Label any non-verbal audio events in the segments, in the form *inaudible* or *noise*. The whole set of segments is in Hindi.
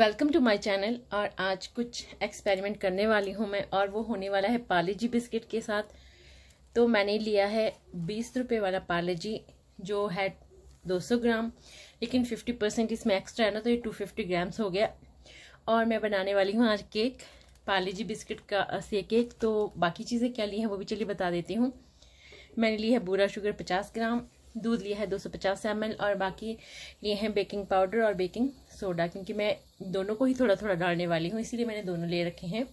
वेलकम टू माय चैनल और आज कुछ एक्सपेरिमेंट करने वाली हूँ मैं और वो होने वाला है पाले जी बिस्किट के साथ तो मैंने लिया है बीस रुपये वाला पाले जी जो है 200 ग्राम लेकिन 50 परसेंट इसमें एक्स्ट्रा है ना तो ये 250 ग्राम्स हो गया और मैं बनाने वाली हूँ आज केक पाले जी बिस्किट का से केक तो बाकी चीज़ें क्या ली हैं वो भी चलिए बता देती हूँ मैंने ली है बूरा शुगर पचास ग्राम दूध लिया है 250 सौ और बाकी लिए हैं बेकिंग पाउडर और बेकिंग सोडा क्योंकि मैं दोनों को ही थोड़ा थोड़ा डालने वाली हूँ इसीलिए मैंने दोनों ले रखे हैं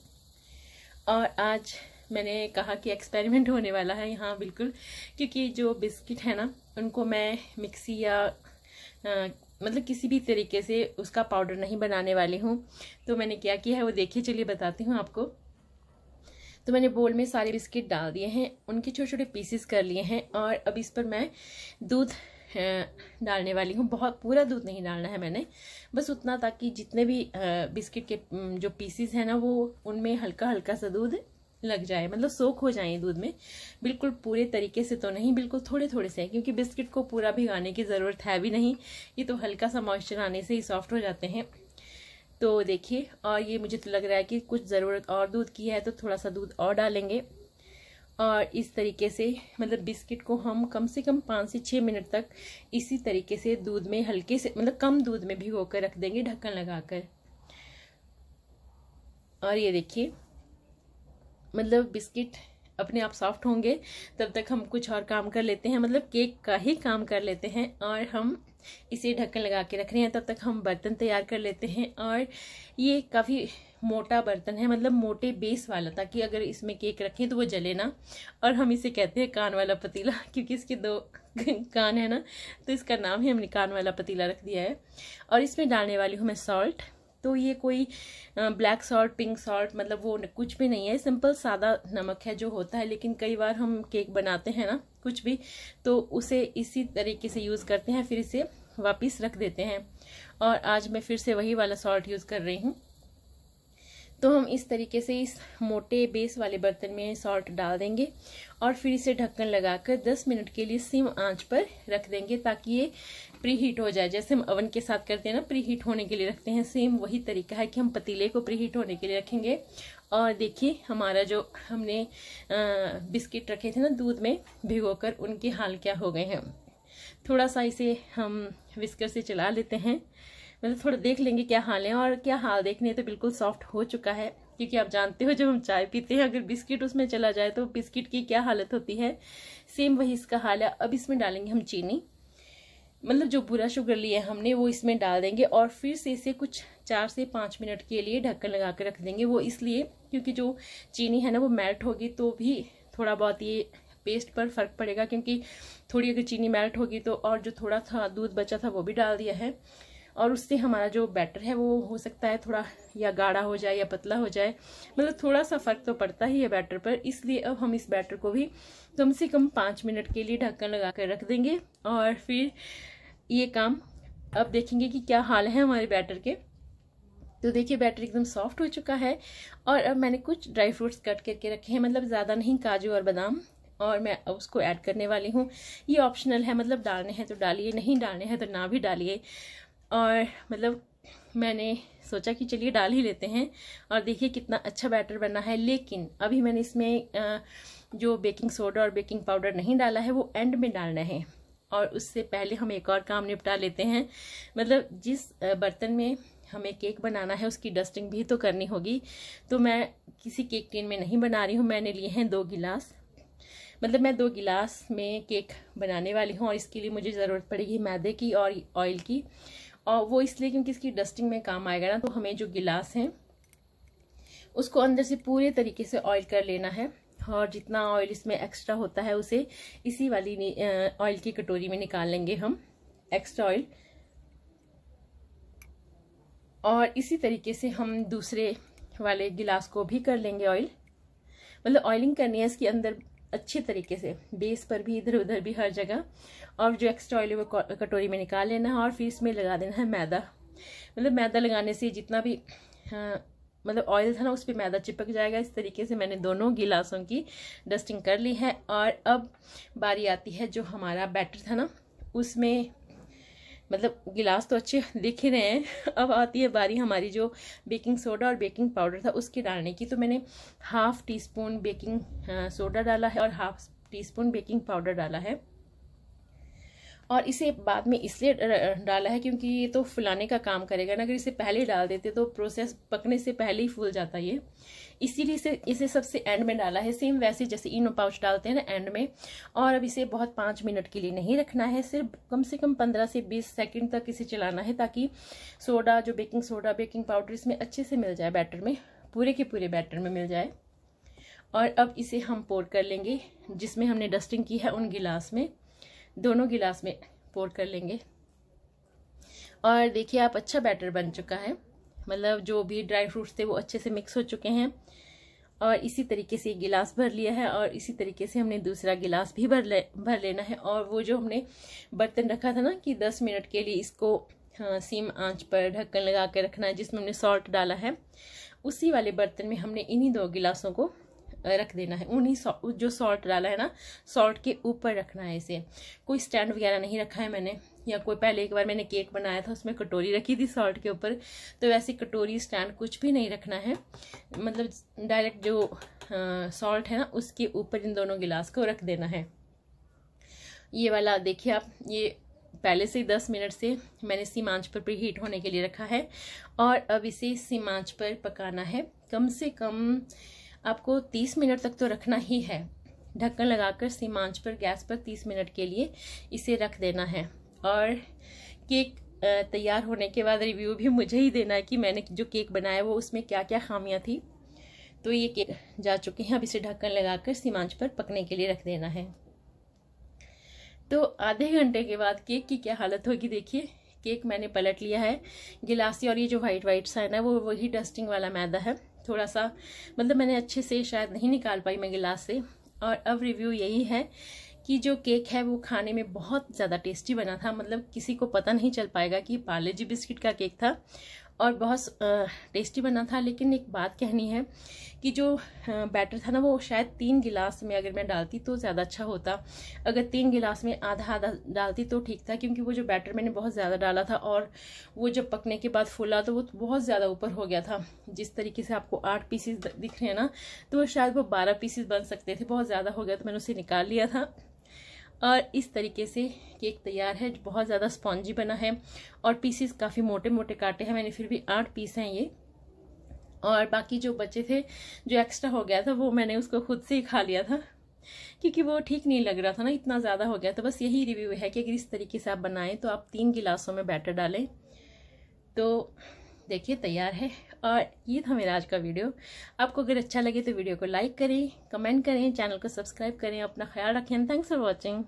और आज मैंने कहा कि एक्सपेरिमेंट होने वाला है यहाँ बिल्कुल क्योंकि जो बिस्किट है ना उनको मैं मिक्सी या आ, मतलब किसी भी तरीके से उसका पाउडर नहीं बनाने वाली हूँ तो मैंने क्या किया है वो देखिए चलिए बताती हूँ आपको तो मैंने बोल में सारे बिस्किट डाल दिए हैं उनके छोटे छोटे पीसेस कर लिए हैं और अब इस पर मैं दूध डालने वाली हूँ बहुत पूरा दूध नहीं डालना है मैंने बस उतना ताकि जितने भी बिस्किट के जो पीसीस हैं ना वो उनमें हल्का हल्का सा दूध लग जाए मतलब सोख हो जाए दूध में बिल्कुल पूरे तरीके से तो नहीं बिल्कुल थोड़े थोड़े से क्योंकि बिस्किट को पूरा भिगाने की ज़रूरत है भी नहीं ये तो हल्का सा मॉइस्चर आने से ही सॉफ्ट हो जाते हैं तो देखिए और ये मुझे तो लग रहा है कि कुछ ज़रूरत और दूध की है तो थोड़ा सा दूध और डालेंगे और इस तरीके से मतलब बिस्किट को हम कम से कम पाँच से छः मिनट तक इसी तरीके से दूध में हल्के से मतलब कम दूध में भिगो कर रख देंगे ढक्कन लगाकर और ये देखिए मतलब बिस्किट अपने आप सॉफ्ट होंगे तब तक हम कुछ और काम कर लेते हैं मतलब केक का ही काम कर लेते हैं और हम इसे ढक्कन लगा के रख रहे हैं तब तक हम बर्तन तैयार कर लेते हैं और ये काफ़ी मोटा बर्तन है मतलब मोटे बेस वाला ताकि अगर इसमें केक रखें तो वो जले ना और हम इसे कहते हैं कान वाला पतीला *laughs* क्योंकि इसके दो *laughs* कान है ना तो इसका नाम ही हमने कान वाला पतीला रख दिया है और इसमें डालने वाली हूँ मैं सॉल्ट तो ये कोई ब्लैक सॉल्ट पिंक सॉल्ट मतलब वो कुछ भी नहीं है सिंपल सादा नमक है जो होता है लेकिन कई बार हम केक बनाते हैं ना कुछ भी तो उसे इसी तरीके से यूज़ करते हैं फिर इसे वापस रख देते हैं और आज मैं फिर से वही वाला सॉल्ट यूज़ कर रही हूँ तो हम इस तरीके से इस मोटे बेस वाले बर्तन में सॉल्ट डाल देंगे और फिर इसे ढक्कन लगाकर 10 मिनट के लिए सिम आंच पर रख देंगे ताकि ये प्री हीट हो जाए जैसे हम अवन के साथ करते हैं ना प्री हीट होने के लिए रखते हैं सेम वही तरीका है कि हम पतीले को प्री हीट होने के लिए रखेंगे और देखिए हमारा जो हमने बिस्किट रखे थे ना दूध में कर उनके हाल क्या हो गए हैं थोड़ा सा इसे हम विस्कर से चला लेते हैं मतलब थोड़ा देख लेंगे क्या हाल है और क्या हाल देखने तो बिल्कुल सॉफ्ट हो चुका है क्योंकि आप जानते हो जब हम चाय पीते हैं अगर बिस्किट उसमें चला जाए तो बिस्किट की क्या हालत होती है सेम वही इसका हाल है अब इसमें डालेंगे हम चीनी मतलब जो बुरा शुगर लिया हमने वो इसमें डाल देंगे और फिर से इसे कुछ चार से पाँच मिनट के लिए ढक्कन लगा के रख देंगे वो इसलिए क्योंकि जो चीनी है ना वो मेल्ट होगी तो भी थोड़ा बहुत ये पेस्ट पर फर्क पड़ेगा क्योंकि थोड़ी अगर चीनी मेल्ट होगी तो और जो थोड़ा था दूध बचा था वो भी डाल दिया है और उससे हमारा जो बैटर है वो हो सकता है थोड़ा या गाढ़ा हो जाए या पतला हो जाए मतलब थोड़ा सा फ़र्क तो पड़ता ही है बैटर पर इसलिए अब हम इस बैटर को भी कम से कम पाँच मिनट के लिए ढक्कन लगा कर रख देंगे और फिर ये काम अब देखेंगे कि क्या हाल है हमारे बैटर के तो देखिए बैटर एकदम सॉफ्ट हो चुका है और अब मैंने कुछ ड्राई फ्रूट्स कट करके रखे हैं मतलब ज़्यादा नहीं काजू और बादाम और मैं उसको ऐड करने वाली हूँ ये ऑप्शनल है मतलब डालने हैं तो डालिए नहीं डालने हैं तो ना भी डालिए और मतलब मैंने सोचा कि चलिए डाल ही लेते हैं और देखिए कितना अच्छा बैटर बना है लेकिन अभी मैंने इसमें जो बेकिंग सोडा और बेकिंग पाउडर नहीं डाला है वो एंड में डालना है और उससे पहले हम एक और काम निपटा लेते हैं मतलब जिस बर्तन में हमें केक बनाना है उसकी डस्टिंग भी तो करनी होगी तो मैं किसी केक टिन में नहीं बना रही हूँ मैंने लिए हैं दो गिलास मतलब मैं दो गिलास में केक बनाने वाली हूँ और इसके लिए मुझे ज़रूरत पड़ेगी मैदे की और ऑयल की और वो इसलिए क्योंकि इसकी डस्टिंग में काम आएगा ना तो हमें जो गिलास हैं उसको अंदर से पूरे तरीके से ऑयल कर लेना है और जितना ऑयल इसमें एक्स्ट्रा होता है उसे इसी वाली ऑयल की कटोरी में निकाल लेंगे हम एक्स्ट्रा ऑयल और इसी तरीके से हम दूसरे वाले गिलास को भी कर लेंगे ऑयल मतलब ऑयलिंग करनी है इसके अंदर अच्छे तरीके से बेस पर भी इधर उधर भी हर जगह और जो एक्स्ट्रा ऑयल है वो कटोरी में निकाल लेना है और फिर इसमें लगा देना है मैदा मतलब मैदा लगाने से जितना भी आ, हाँ, मतलब ऑयल था ना उस पर मैदा चिपक जाएगा इस तरीके से मैंने दोनों गिलासों की डस्टिंग कर ली है और अब बारी आती है जो हमारा बैटर था ना उसमें मतलब गिलास तो अच्छे *laughs* दिख ही रहे हैं *laughs* अब आती है बारी हमारी जो बेकिंग सोडा और बेकिंग पाउडर था उसके डालने की तो मैंने हाफ़ टी स्पून बेकिंग हाँ, सोडा डाला है और half teaspoon baking powder डाला है और इसे बाद में इसलिए डाला है क्योंकि ये तो फुलाने का काम करेगा ना अगर इसे पहले डाल देते तो प्रोसेस पकने से पहले ही फूल जाता ये इसीलिए इसे इसे सबसे एंड में डाला है सेम वैसे जैसे इनो पाउच डालते हैं ना एंड में और अब इसे बहुत पाँच मिनट के लिए नहीं रखना है सिर्फ कम से कम पंद्रह से बीस सेकेंड तक इसे चलाना है ताकि सोडा जो बेकिंग सोडा बेकिंग पाउडर इसमें अच्छे से मिल जाए बैटर में पूरे के पूरे बैटर में मिल जाए और अब इसे हम पोर कर लेंगे जिसमें हमने डस्टिंग की है उन गिलास में दोनों गिलास में पोर कर लेंगे और देखिए आप अच्छा बैटर बन चुका है मतलब जो भी ड्राई फ्रूट्स थे वो अच्छे से मिक्स हो चुके हैं और इसी तरीके से एक गिलास भर लिया है और इसी तरीके से हमने दूसरा गिलास भी भर ले भर लेना है और वो जो हमने बर्तन रखा था ना कि दस मिनट के लिए इसको हाँ, सीम आंच पर ढक्कन लगा के रखना है जिसमें हमने सॉल्ट डाला है उसी वाले बर्तन में हमने इन्हीं दो गिलासों को रख देना है उन्हीं जो सॉल्ट डाला है ना सॉल्ट के ऊपर रखना है इसे कोई स्टैंड वगैरह नहीं रखा है मैंने या कोई पहले एक बार मैंने केक बनाया था उसमें कटोरी रखी थी सॉल्ट के ऊपर तो वैसे कटोरी स्टैंड कुछ भी नहीं रखना है मतलब डायरेक्ट जो सॉल्ट है ना उसके ऊपर इन दोनों गिलास को रख देना है ये वाला देखिए आप ये पहले से ही दस मिनट से मैंने सीमांच पर प्री हीट होने के लिए रखा है और अब इसे सीमांच पर पकाना है कम से कम आपको तीस मिनट तक तो रखना ही है ढक्कन लगाकर सिम आंच पर गैस पर तीस मिनट के लिए इसे रख देना है और केक तैयार होने के बाद रिव्यू भी मुझे ही देना है कि मैंने जो केक बनाया वो उसमें क्या क्या खामियां थी तो ये केक जा चुके हैं अब इसे ढक्कन लगाकर सीमांच पर पकने के लिए रख देना है तो आधे घंटे के बाद केक की क्या हालत होगी देखिए केक मैंने पलट लिया है गिलासी और ये जो वाइट वाइट सा है ना वो वही डस्टिंग वाला मैदा है थोड़ा सा मतलब मैंने अच्छे से शायद नहीं निकाल पाई मैं गिलास से और अब रिव्यू यही है कि जो केक है वो खाने में बहुत ज़्यादा टेस्टी बना था मतलब किसी को पता नहीं चल पाएगा कि पार्ले जी बिस्किट का केक था और बहुत टेस्टी बना था लेकिन एक बात कहनी है कि जो बैटर था ना वो शायद तीन गिलास में अगर मैं डालती तो ज़्यादा अच्छा होता अगर तीन गिलास में आधा आधा डालती तो ठीक था क्योंकि वो जो बैटर मैंने बहुत ज़्यादा डाला था और वो जब पकने के बाद फूला तो वो बहुत ज़्यादा ऊपर हो गया था जिस तरीके से आपको आठ पीसीस दिख रहे हैं ना तो शायद वो बारह पीसीस बन सकते थे बहुत ज़्यादा हो गया तो मैंने उसे निकाल लिया था और इस तरीके से केक तैयार है बहुत ज़्यादा स्पॉन्जी बना है और पीसीस काफ़ी मोटे मोटे काटे हैं मैंने फिर भी आठ पीस हैं ये और बाकी जो बचे थे जो एक्स्ट्रा हो गया था वो मैंने उसको खुद से ही खा लिया था क्योंकि वो ठीक नहीं लग रहा था ना इतना ज़्यादा हो गया तो बस यही रिव्यू है कि अगर इस तरीके से आप बनाएं तो आप तीन गिलासों में बैटर डालें तो देखिए तैयार है और ये था मेरा आज का वीडियो आपको अगर अच्छा लगे तो वीडियो को लाइक करें कमेंट करें चैनल को सब्सक्राइब करें अपना ख्याल रखें थैंक्स फॉर वॉचिंग